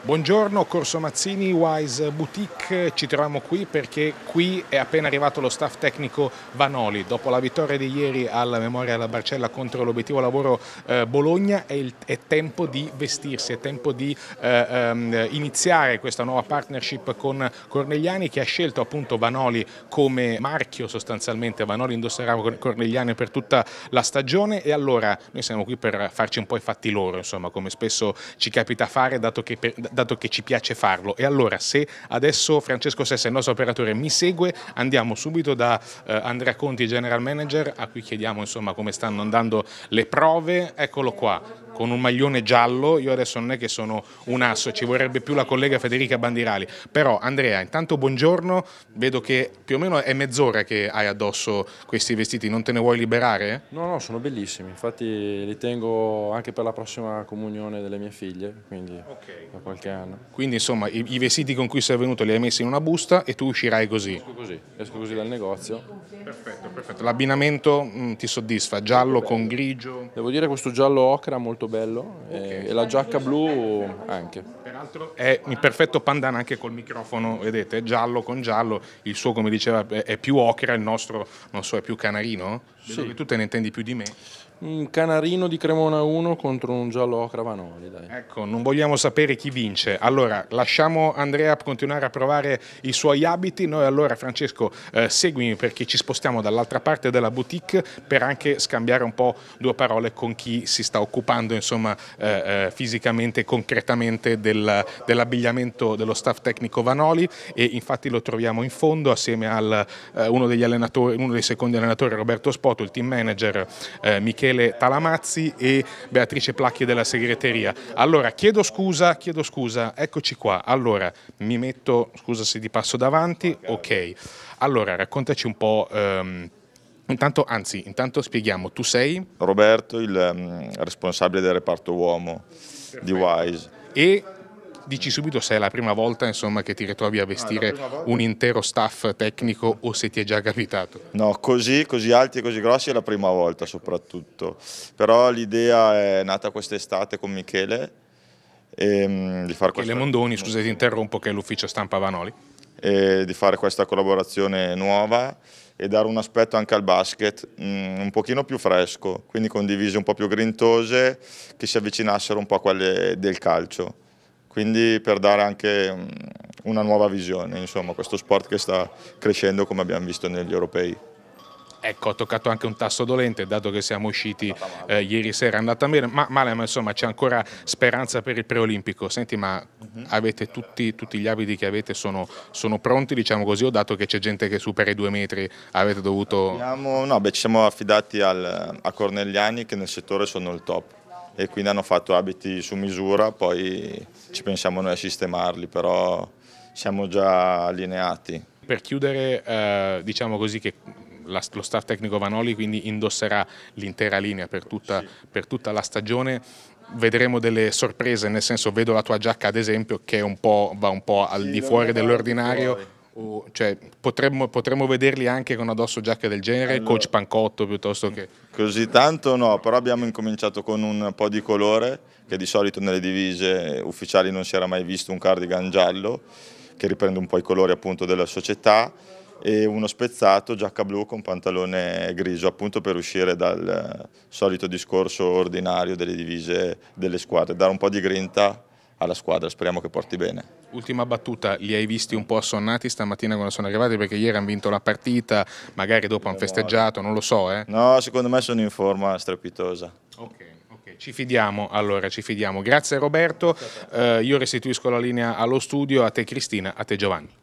Buongiorno, Corso Mazzini, Wise Boutique, ci troviamo qui perché qui è appena arrivato lo staff tecnico Vanoli, dopo la vittoria di ieri alla memoria della Barcella contro l'obiettivo lavoro eh, Bologna è, il, è, tempo di vestirsi, è tempo di eh, um, iniziare questa nuova partnership con Cornegliani che ha scelto appunto Vanoli come marchio sostanzialmente, Vanoli indosserà Cornegliani per tutta la stagione e allora noi siamo qui per farci un po' i fatti loro, insomma come spesso ci capita fare dato che... Per, dato che ci piace farlo. E allora se adesso Francesco Sessa, il nostro operatore, mi segue, andiamo subito da eh, Andrea Conti, general manager, a cui chiediamo insomma come stanno andando le prove. Eccolo qua con un maglione giallo, io adesso non è che sono un asso, ci vorrebbe più la collega Federica Bandirali, però Andrea intanto buongiorno, vedo che più o meno è mezz'ora che hai addosso questi vestiti, non te ne vuoi liberare? No, no, sono bellissimi, infatti li tengo anche per la prossima comunione delle mie figlie, quindi okay. da qualche anno. Quindi insomma i, i, vestiti con cui sei venuto li hai messi in una busta e tu uscirai così? Esco così, esco così dal negozio. Perfetto, perfetto. L'abbinamento mm, ti soddisfa, giallo con grigio? Devo dire questo giallo ocra molto bello okay. e la giacca blu anche. Peraltro è in perfetto pandan anche col microfono, vedete, giallo con giallo, il suo come diceva è più ocra, il nostro non so è più canarino, sì. Vedo tu te ne intendi più di me. Un canarino di Cremona 1 contro un giallo ocra Vanoli, dai. Ecco, non vogliamo sapere chi vince. Allora, lasciamo Andrea continuare a provare i suoi abiti, noi allora Francesco eh, seguimi perché ci spostiamo dall'altra parte della boutique per anche scambiare un po' due parole con chi si sta occupando insomma, eh, eh fisicamente e concretamente del, dell'abbigliamento dello staff tecnico Vanoli e infatti lo troviamo in fondo assieme a eh, uno, uno, dei secondi allenatori Roberto Spoto, il team manager eh, Michele Talamazzi e Beatrice Placchi della segreteria. Allora chiedo scusa, chiedo scusa, eccoci qua, allora mi metto, scusa se ti passo davanti, ok, allora raccontaci un po'... Ehm, Intanto, anzi, intanto spieghiamo, tu sei? Roberto, il um, responsabile del reparto uomo Perfetto. di Wise. E dici subito se è la prima volta insomma, che ti ritrovi a ah, vestire ah, un intero staff tecnico o se ti è già capitato. No, così, così alti e così grossi è la prima volta soprattutto, però l'idea è nata quest'estate con Michele. E, um, di far Michele Mondoni, scusa ti interrompo, che è l'ufficio stampa Vanoli eh, di fare questa collaborazione nuova e dare un aspetto anche al basket mh, mm, un pochino più fresco, quindi con divise un po' più grintose che si avvicinassero un po' a quelle del calcio, quindi per dare anche mh, mm, una nuova visione insomma, a questo sport che sta crescendo come abbiamo visto negli europei. Ecco, ha toccato anche un tasso dolente, dato che siamo usciti eh, ieri sera, è andata bene, ma, male, ma insomma c'è ancora speranza per il preolimpico. Senti, ma mhm. avete tutti, tutti gli abiti che avete sono, sono, pronti, diciamo così, o dato che c'è gente che supera i due metri, avete dovuto... Abbiamo, no, beh, ci siamo affidati al, a Cornegliani che nel settore sono il top e quindi hanno fatto abiti su misura, poi ci pensiamo noi a sistemarli, però siamo già allineati. Per chiudere, eh, diciamo così che la, lo staff tecnico Vanoli quindi indosserà l'intera linea per tutta, per tutta la stagione vedremo delle sorprese, nel senso vedo la tua giacca ad esempio che un va un po' al sì, di fuori dell'ordinario, cioè, potremmo, potremmo, vederli anche con addosso giacche del genere, allora, coach Pancotto piuttosto che... Così tanto no, però abbiamo incominciato con un po' di colore, che di solito nelle divise ufficiali non si era mai visto un cardigan giallo, che riprende un po' i colori appunto della società, e uno spezzato, giacca blu con pantalone grigio, appunto per uscire dal eh, solito discorso ordinario delle divise delle squadre, dare un po' di grinta alla squadra, speriamo che porti bene. Ultima battuta, li hai visti un po' assonnati stamattina quando sono arrivati perché ieri hanno vinto la partita, magari dopo hanno festeggiato, non lo so. Eh. No, secondo me sono in forma strepitosa. Ok. Ci fidiamo, allora ci fidiamo. Grazie Roberto, eh, io restituisco la linea allo studio, a te Cristina, a te Giovanni.